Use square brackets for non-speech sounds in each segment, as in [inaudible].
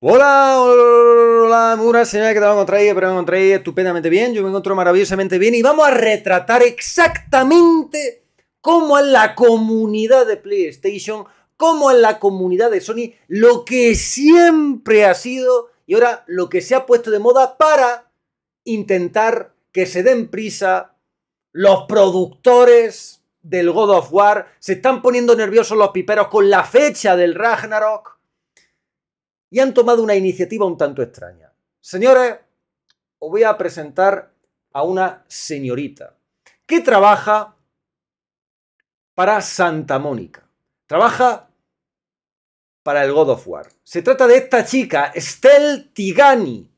Hola, hola, una señora que te va a encontrar ahí, pero me encontré estupendamente bien, yo me encuentro maravillosamente bien y vamos a retratar exactamente cómo es la comunidad de PlayStation, cómo en la comunidad de Sony, lo que siempre ha sido y ahora lo que se ha puesto de moda para intentar que se den prisa los productores del God of War, se están poniendo nerviosos los piperos con la fecha del Ragnarok y han tomado una iniciativa un tanto extraña. Señores, os voy a presentar a una señorita que trabaja para Santa Mónica. Trabaja para el God of War. Se trata de esta chica, Estelle Tigani.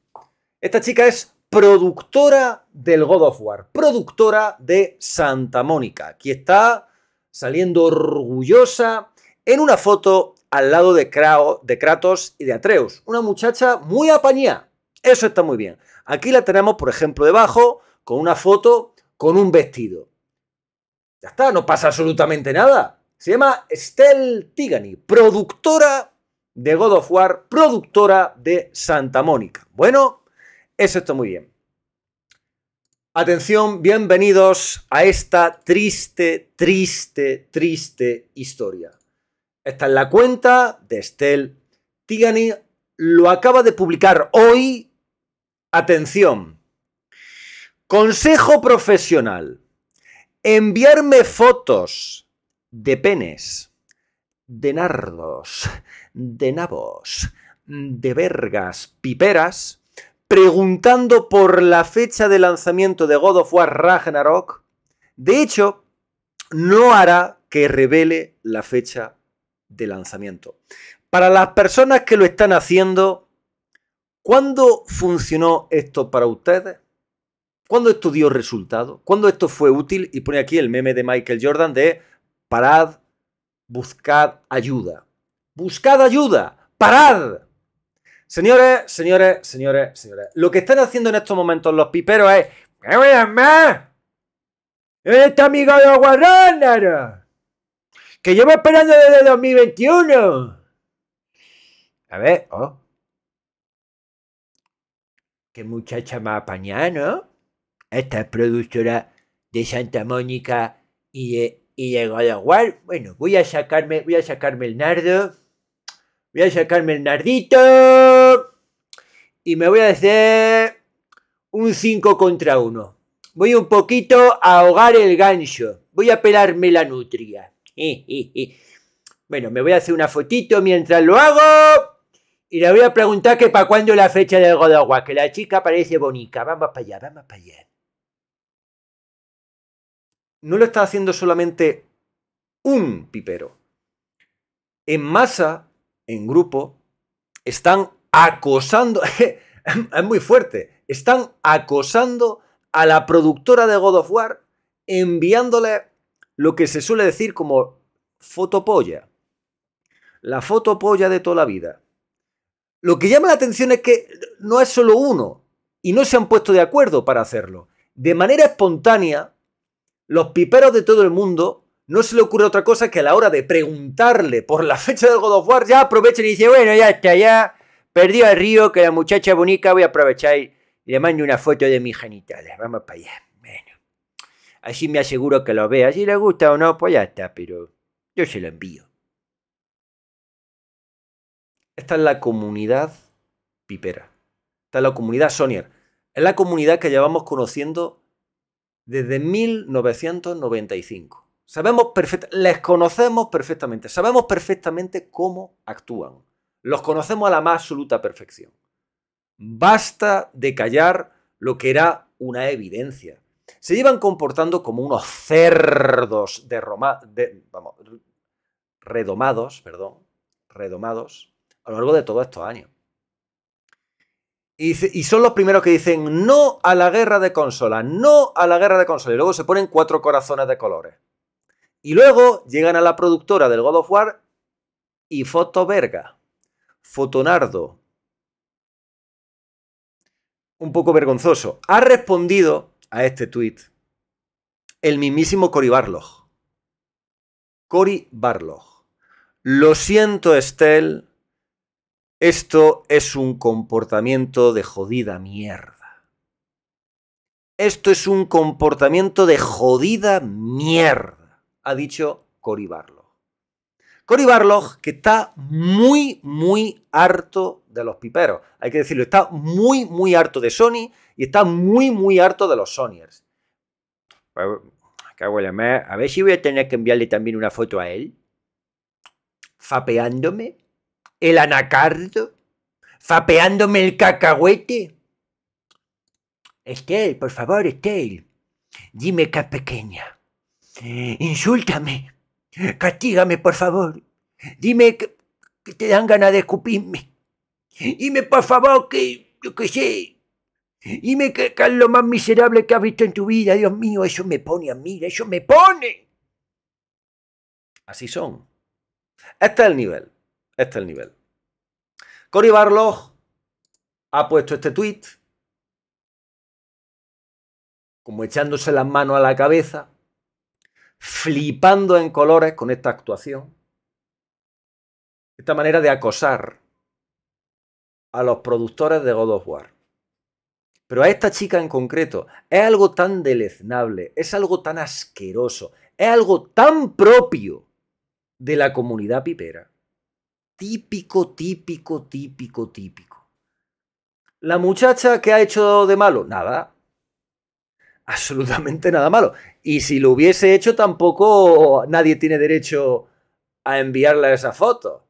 Esta chica es productora del God of War, productora de Santa Mónica. Aquí está saliendo orgullosa en una foto al lado de, Kratos y de Atreus. Una muchacha muy apañada. Eso está muy bien. Aquí la tenemos, por ejemplo, debajo, con una foto, con un vestido. Ya está, no pasa absolutamente nada. Se llama Estelle Tigani, productora de God of War, productora de Santa Mónica. Bueno, eso está muy bien. Atención, bienvenidos a esta triste, triste, triste historia. Esta es la cuenta de Estel Tigani. Lo acaba de publicar hoy. Atención. Consejo profesional. Enviarme fotos de penes, de nardos, de nabos, de vergas, piperas, preguntando por la fecha de lanzamiento de God of War Ragnarok. De hecho, no hará que revele la fecha de lanzamiento. Para las personas que lo están haciendo, ¿cuándo funcionó esto para ustedes? ¿Cuándo esto dio resultado? ¿Cuándo esto fue útil? Y pone aquí el meme de Michael Jordan de parad, buscad ayuda. Buscad ayuda, parad. Señores, señores, señores, señores, lo que están haciendo en estos momentos los piperos es... ¡Este amigo de que llevo esperando desde 2021. A ver, oh. Qué muchacha más apañada, ¿no? Esta es productora de Santa Mónica y de, y God Bueno, voy a sacarme, voy a sacarme el nardo. Voy a sacarme el nardito. Y me voy a hacer un 5 contra 1. Voy un poquito a ahogar el gancho. Voy a pelarme la nutria. [laughs] Bueno, me voy a hacer una fotito mientras lo hago. Y le voy a preguntar que para cuándo la fecha del War, que la chica parece bonita. Vamos para allá, vamos para allá. No lo está haciendo solamente un pipero. En masa, en grupo, están acosando. [laughs] es muy fuerte. Están acosando a la productora de God of War, enviándole lo que se suele decir como fotopolla. La fotopolla de toda la vida. Lo que llama la atención es que no es solo uno y no se han puesto de acuerdo para hacerlo. De manera espontánea, los piperos de todo el mundo no se le ocurre otra cosa que a la hora de preguntarle por la fecha del God of War, ya aprovechen y dicen, bueno, ya está, ya perdió el río, que la muchacha bonita voy a aprovechar y le mando una foto de mis genitales. Vamos para allá. Así me aseguro que lo vea. Si le gusta o no, pues ya está, pero yo se lo envío. Esta es la comunidad pipera. Esta es la comunidad Sonier. Es la comunidad que llevamos conociendo desde 1995. Sabemos les conocemos perfectamente, sabemos perfectamente cómo actúan. Los conocemos a la más absoluta perfección. Basta de callar lo que era una evidencia se iban comportando como unos cerdos de vamos, redomados, perdón, redomados, a lo largo de todos estos años. Y, son los primeros que dicen no a la guerra de consola, no a la guerra de consolas. Y luego se ponen cuatro corazones de colores. Y luego llegan a la productora del God of War y foto verga, fotonardo. Un poco vergonzoso. Ha respondido a este tuit el mismísimo Cory Barlog. Cory Barlog. Lo siento, Estel. Esto es un comportamiento de jodida mierda. Esto es un comportamiento de jodida mierda, ha dicho Cory Barlog. Cory Barlog, que está muy, muy harto de los piperos. Hay que decirlo, está muy, muy harto de Sony y está muy, muy harto de los Sonyers. A ver si voy a tener que enviarle también una foto a él. Fapeándome. El anacardo. Fapeándome el cacahuete. Estel, por favor, Estel. Dime que es pequeña. Insúltame. Castígame, por favor. Dime que, te dan ganas de escupirme. Dime, por favor, que, yo que sé, y me es lo más miserable que has visto en tu vida. Dios mío, eso me pone a mí, eso me pone. Así son. Este es el nivel. Este es el nivel. Cory Barlog ha puesto este tweet como echándose las manos a la cabeza, flipando en colores con esta actuación. Esta manera de acosar a los productores de God of War. Pero a esta chica en concreto es algo tan deleznable, es algo tan asqueroso, es algo tan propio de la comunidad pipera. Típico, típico, típico, típico. La muchacha que ha hecho de malo, nada. Absolutamente nada malo. Y si lo hubiese hecho, tampoco nadie tiene derecho a enviarle esa foto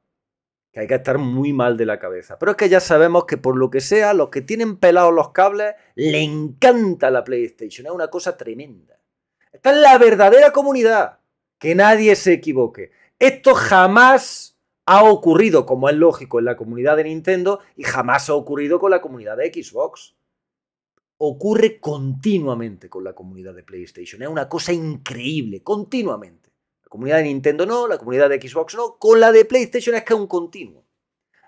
que hay que estar muy mal de la cabeza. Pero es que ya sabemos que por lo que sea, los que tienen pelados los cables, le encanta la PlayStation. Es una cosa tremenda. está en la verdadera comunidad. Que nadie se equivoque. Esto jamás ha ocurrido, como es lógico, en la comunidad de Nintendo y jamás ha ocurrido con la comunidad de Xbox. Ocurre continuamente con la comunidad de PlayStation. Es una cosa increíble, continuamente comunidad de Nintendo no, la comunidad de Xbox no, con la de PlayStation es que es un continuo.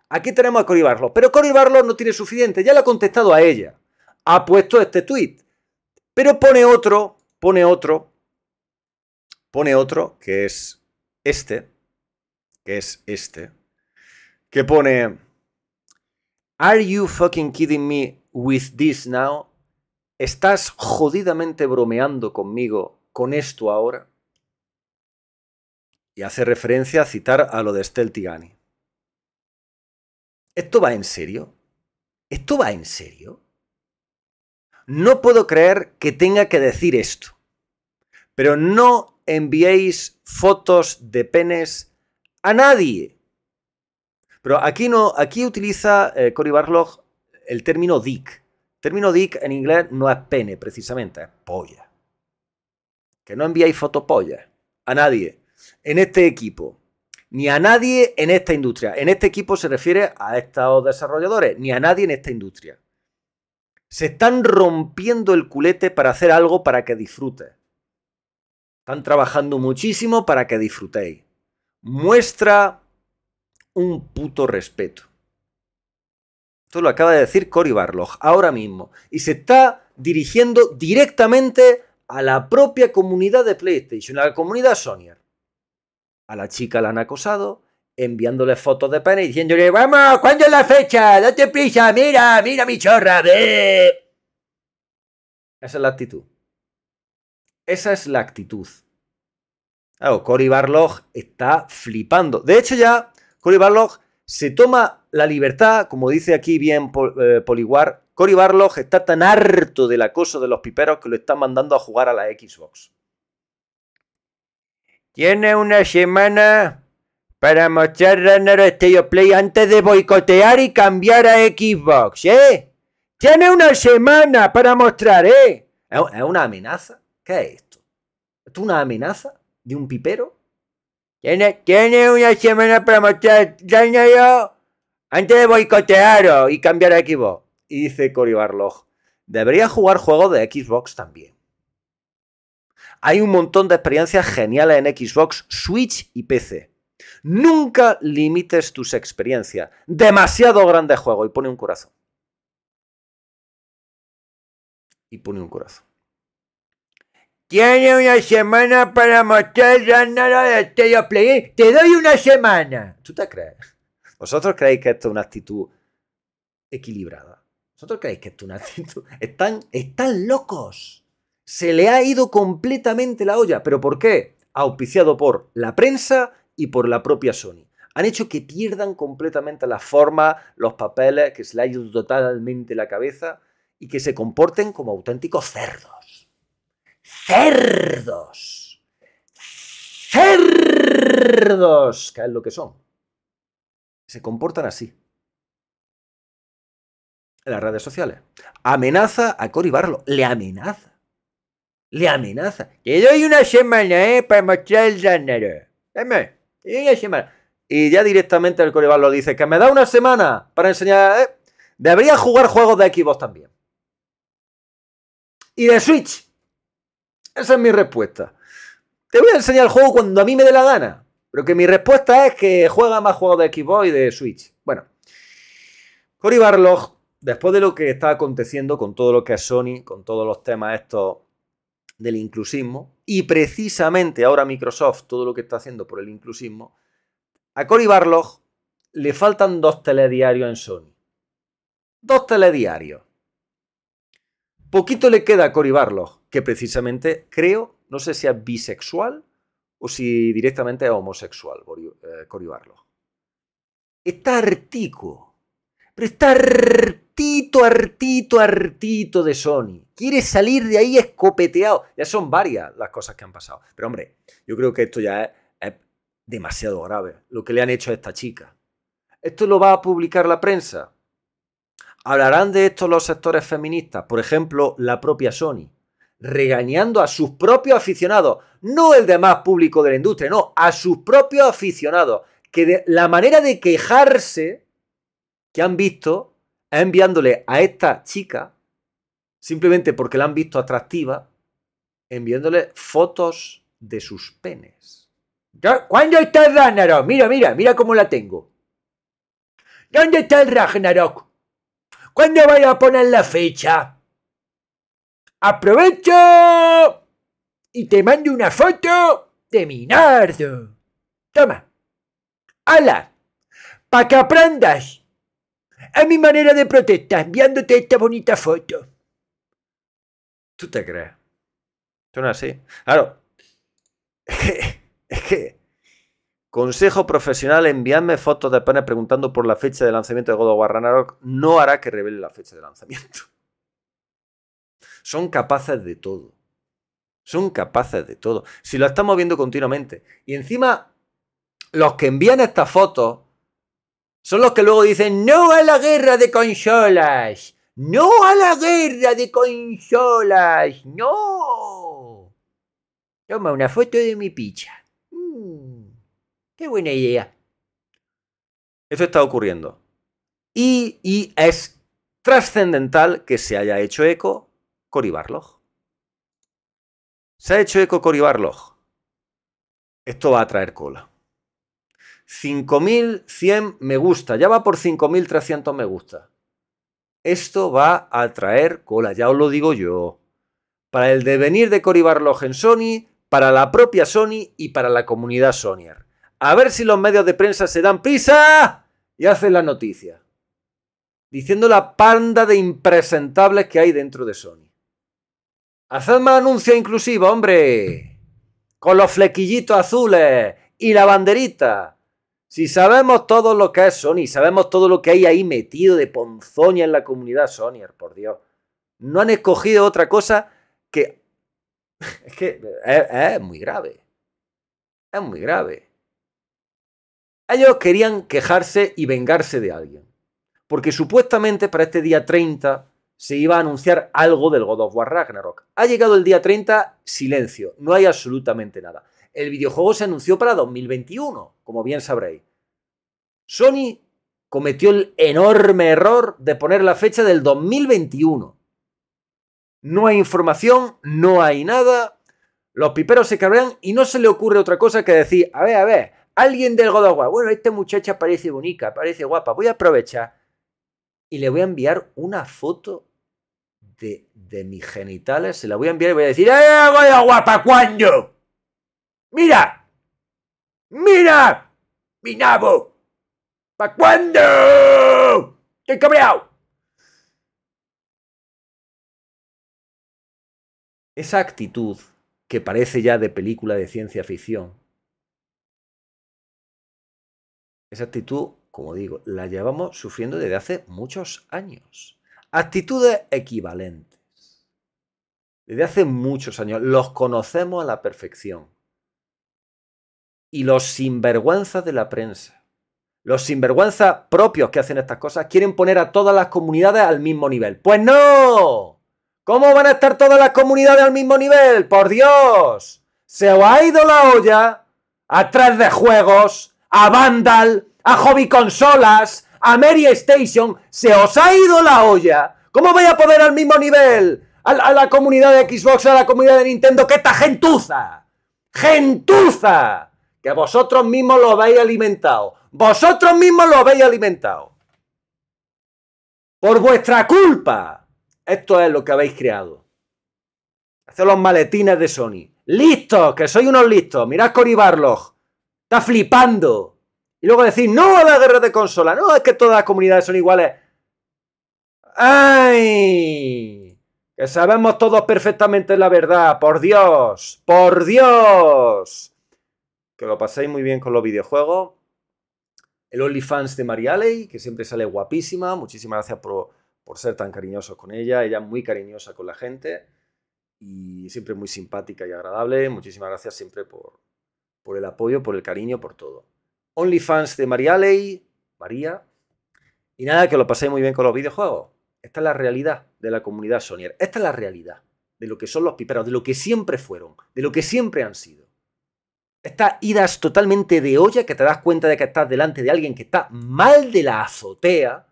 Aquí tenemos a Cory Barlow, pero Cory Barlow no tiene suficiente, ya le ha contestado a ella, ha puesto este tweet, pero pone otro, pone otro, pone otro, que es este, que es este, que pone, ¿Are you fucking kidding me with this now? ¿Estás jodidamente bromeando conmigo con esto ahora? y hace referencia a citar a lo de Stel Tigani. ¿Esto va en serio? ¿Esto va en serio? No puedo creer que tenga que decir esto. Pero no enviéis fotos de penes a nadie. Pero aquí no, aquí utiliza eh, Cory Barlog el término dick. El término dick en inglés no es pene, precisamente, es polla. Que no enviéis fotos polla a nadie en este equipo, ni a nadie en esta industria. En este equipo se refiere a estos desarrolladores, ni a nadie en esta industria. Se están rompiendo el culete para hacer algo para que disfrute Están trabajando muchísimo para que disfrutéis. Muestra un puto respeto. Esto lo acaba de decir Cory Barlog ahora mismo. Y se está dirigiendo directamente a la propia comunidad de PlayStation, a la comunidad Sonyer. A la chica la han acosado, enviándole fotos de pene y diciéndole, vamos, ¿cuándo es la fecha? Date prisa, mira, mira mi chorra. ¡Ve! Esa es la actitud. Esa es la actitud. Claro, Cory Barlog está flipando. De hecho ya, Cory Barlog se toma la libertad, como dice aquí bien eh, Poliwar, Poliguar, Cory Barlog está tan harto del acoso de los piperos que lo están mandando a jugar a la Xbox. Tiene una semana para mostrar Runner Stereo Play antes de boicotear y cambiar a Xbox, ¿eh? Tiene una semana para mostrar, ¿eh? ¿Es una amenaza? ¿Qué es esto? es una amenaza de un pipero? Tiene, tiene una semana para mostrar Runner antes de boicotear y cambiar a Xbox. Y dice Cory Barlog, debería jugar juegos de Xbox también. Hay un montón de experiencias geniales en Xbox, Switch y PC. Nunca limites tus experiencias. Demasiado grande juego y pone un corazón. Y pone un corazón. Tiene una semana para mostrar nada de Stereo Play. ¿eh? Te doy una semana. ¿Tú te crees? ¿Vosotros creéis que esto es una actitud equilibrada? ¿Vosotros creéis que esto es una actitud? Están, están locos. Se le ha ido completamente la olla. ¿Pero por qué? Auspiciado por la prensa y por la propia Sony. Han hecho que pierdan completamente la forma, los papeles, que se le ha ido totalmente la cabeza y que se comporten como auténticos cerdos. ¡Cerdos! ¡Cerdos! Que es lo que son. Se comportan así. En las redes sociales. Amenaza a Cory Le amenaza le amenaza. Te doy una semana, ¿eh? Para mostrar el género. Dame, una semana. Y ya directamente el coreval lo dice, que me da una semana para enseñar... Eh. Debería jugar juegos de Xbox también. Y de Switch. Esa es mi respuesta. Te voy a enseñar el juego cuando a mí me dé la gana. Pero que mi respuesta es que juega más juegos de Xbox y de Switch. Bueno. Cory Barlog, después de lo que está aconteciendo con todo lo que es Sony, con todos los temas estos del inclusismo y precisamente ahora Microsoft, todo lo que está haciendo por el inclusismo, a Cory Barlog le faltan dos telediarios en Sony. Dos telediarios. Poquito le queda a Cory Barlog, que precisamente creo, no sé si es bisexual o si directamente es homosexual, eh, Cory Barlog. Está artico. Pero está hartito, hartito, hartito de Sony. Quiere salir de ahí escopeteado. Ya son varias las cosas que han pasado. Pero hombre, yo creo que esto ya es, demasiado grave, lo que le han hecho a esta chica. ¿Esto lo va a publicar la prensa? ¿Hablarán de esto los sectores feministas? Por ejemplo, la propia Sony regañando a sus propios aficionados, no el demás público de la industria, no, a sus propios aficionados, que la manera de quejarse que han visto enviándole a esta chica, simplemente porque la han visto atractiva, enviándole fotos de sus penes. ¿Cuándo está el Ragnarok? Mira, mira, mira cómo la tengo. ¿Dónde está el Ragnarok? ¿Cuándo voy a poner la fecha? ¡Aprovecho! Y te mando una foto de mi nardo. Toma. ¡Hala! ¡Para que aprendas! a mi manera de protestar, enviándote esta bonita foto. ¿Tú te crees? es así. Claro. Es que, Consejo profesional: enviarme fotos de España preguntando por la fecha de lanzamiento de God of War Ragnarok. No hará que revele la fecha de lanzamiento. Son capaces de todo. Son capaces de todo. Si lo estamos viendo continuamente. Y encima, los que envían estas fotos son los que luego dicen no a la guerra de consolas. No a la guerra de consolas. No. Toma una foto de mi picha. Mm, qué buena idea. Eso está ocurriendo. Y, y es trascendental que se haya hecho eco Cory Barlog. Se ha hecho eco Cory Barlog. Esto va a traer cola. 5.100 me gusta, ya va por 5.300 me gusta. Esto va a traer cola, ya os lo digo yo. Para el devenir de Cory Barlog en Sony, para la propia Sony y para la comunidad Sonyer. A ver si los medios de prensa se dan prisa y hacen la noticia. Diciendo la panda de impresentables que hay dentro de Sony. Haced más anuncia inclusiva, hombre. Con los flequillitos azules y la banderita si sabemos todo lo que es Sony, sabemos todo lo que hay ahí metido de ponzoña en la comunidad Sonyer, por Dios. No han escogido otra cosa que... [laughs] Es que eh, eh, es, muy grave. Es muy grave. Ellos querían quejarse y vengarse de alguien. Porque supuestamente para este día 30 se iba a anunciar algo del God of War Ragnarok. Ha llegado el día 30, silencio, no hay absolutamente nada el videojuego se anunció para 2021, como bien sabréis. Sony cometió el enorme error de poner la fecha del 2021. No hay información, no hay nada. Los piperos se cabrean y no se le ocurre otra cosa que decir, a ver, a ver, alguien del God bueno, esta muchacha parece bonita, parece guapa, voy a aprovechar y le voy a enviar una foto de, de mis genitales, se la voy a enviar y voy a decir, ¡eh, God guapa, War, ¡Mira! ¡Mira! ¡Mi nabo! ¡Para cuándo? ¡Estoy cabreado! Esa actitud que parece ya de película de ciencia ficción, esa actitud, como digo, la llevamos sufriendo desde hace muchos años. Actitudes equivalentes. Desde hace muchos años los conocemos a la perfección y los sinvergüenzas de la prensa, los sinvergüenzas propios que hacen estas cosas, quieren poner a todas las comunidades al mismo nivel. ¡Pues no! ¿Cómo van a estar todas las comunidades al mismo nivel? ¡Por Dios! Se os ha ido la olla a atrás de juegos, a Vandal, a Hobby Consolas, a Mary Station. Se os ha ido la olla. ¿Cómo voy a poner al mismo nivel a, a la comunidad de Xbox, a la comunidad de Nintendo, que esta gentuza? ¡Gentuza! que vosotros mismos lo habéis alimentado. Vosotros mismos lo habéis alimentado. Por vuestra culpa. Esto es lo que habéis creado. Haced los maletines de Sony. Listos, que soy unos listos. Mirad Cory Barlog. Está flipando. Y luego decís, no a la guerra de consola. No, es que todas las comunidades son iguales. ¡Ay! Que sabemos todos perfectamente la verdad. Por Dios. Por Dios que lo paséis muy bien con los videojuegos. El OnlyFans de Marialey, que siempre sale guapísima. Muchísimas gracias por, ser tan cariñosos con ella. Ella es muy cariñosa con la gente y siempre muy simpática y agradable. Muchísimas gracias siempre por, por el apoyo, por el cariño, por todo. OnlyFans de Marialey, María. Y nada, que lo paséis muy bien con los videojuegos. Esta es la realidad de la comunidad Sonier. Esta es la realidad de lo que son los piperos, de lo que siempre fueron, de lo que siempre han sido estas idas totalmente de olla que te das cuenta de que estás delante de alguien que está mal de la azotea,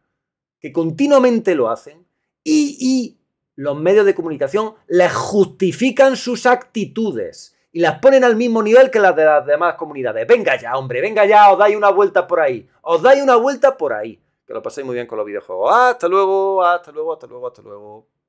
que continuamente lo hacen, y, y los medios de comunicación les justifican sus actitudes y las ponen al mismo nivel que las de las demás comunidades. Venga ya, hombre, venga ya, os dais una vuelta por ahí, os dais una vuelta por ahí. Que lo paséis muy bien con los videojuegos. Hasta luego, hasta luego, hasta luego, hasta luego.